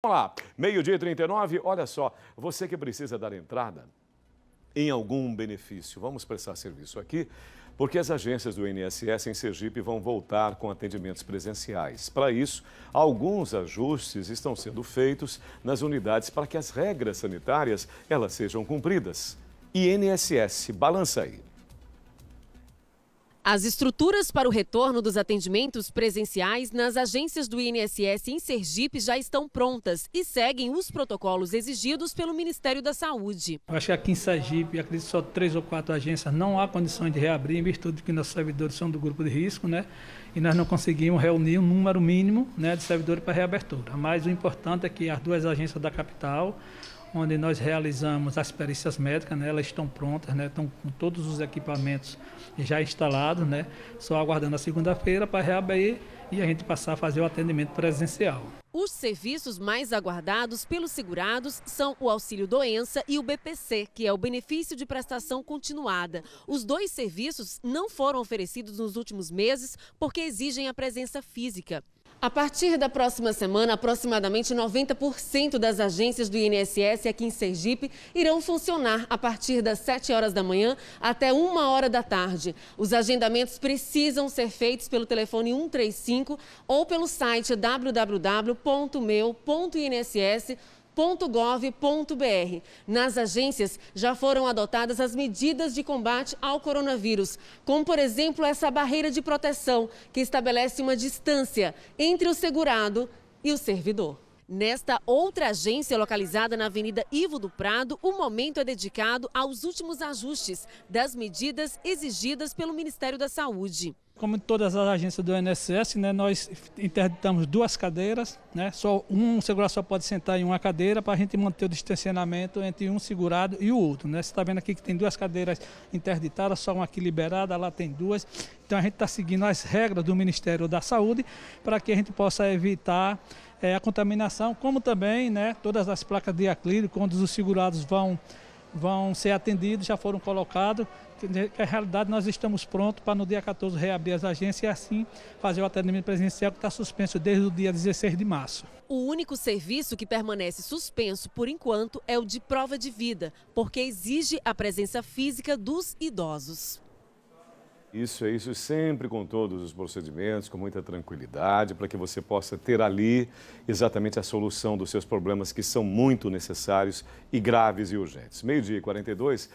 Vamos lá, meio-dia 39, olha só, você que precisa dar entrada em algum benefício, vamos prestar serviço aqui, porque as agências do INSS em Sergipe vão voltar com atendimentos presenciais. Para isso, alguns ajustes estão sendo feitos nas unidades para que as regras sanitárias elas sejam cumpridas. INSS, balança aí. As estruturas para o retorno dos atendimentos presenciais nas agências do INSS em Sergipe já estão prontas e seguem os protocolos exigidos pelo Ministério da Saúde. Eu acho que aqui em Sergipe, acredito só três ou quatro agências, não há condições de reabrir, em virtude de que nossos servidores são do grupo de risco, né? E nós não conseguimos reunir um número mínimo né, de servidores para reabertura. Mas o importante é que as duas agências da capital, onde nós realizamos as perícias médicas, né? elas estão prontas, né? estão com todos os equipamentos já instalados, né? só aguardando a segunda-feira para reabrir e a gente passar a fazer o atendimento presencial. Os serviços mais aguardados pelos segurados são o auxílio doença e o BPC, que é o benefício de prestação continuada. Os dois serviços não foram oferecidos nos últimos meses porque exigem a presença física. A partir da próxima semana, aproximadamente 90% das agências do INSS aqui em Sergipe irão funcionar a partir das 7 horas da manhã até 1 hora da tarde. Os agendamentos precisam ser feitos pelo telefone 135 ou pelo site www.meu.inss.com www.agência.gov.br. Nas agências já foram adotadas as medidas de combate ao coronavírus, como por exemplo essa barreira de proteção que estabelece uma distância entre o segurado e o servidor. Nesta outra agência localizada na Avenida Ivo do Prado, o momento é dedicado aos últimos ajustes das medidas exigidas pelo Ministério da Saúde. Como todas as agências do INSS, né, nós interditamos duas cadeiras, né, só um segurado só pode sentar em uma cadeira para a gente manter o distanciamento entre um segurado e o outro. Né. Você está vendo aqui que tem duas cadeiras interditadas, só uma aqui liberada, lá tem duas. Então a gente está seguindo as regras do Ministério da Saúde para que a gente possa evitar é, a contaminação, como também né, todas as placas de acrílico, onde os segurados vão, vão ser atendidos, já foram colocados. Na né, realidade, nós estamos prontos para no dia 14 reabrir as agências e assim fazer o atendimento presencial que está suspenso desde o dia 16 de março. O único serviço que permanece suspenso por enquanto é o de prova de vida, porque exige a presença física dos idosos. Isso é isso, sempre com todos os procedimentos, com muita tranquilidade, para que você possa ter ali exatamente a solução dos seus problemas que são muito necessários e graves e urgentes. Meio-dia e 42,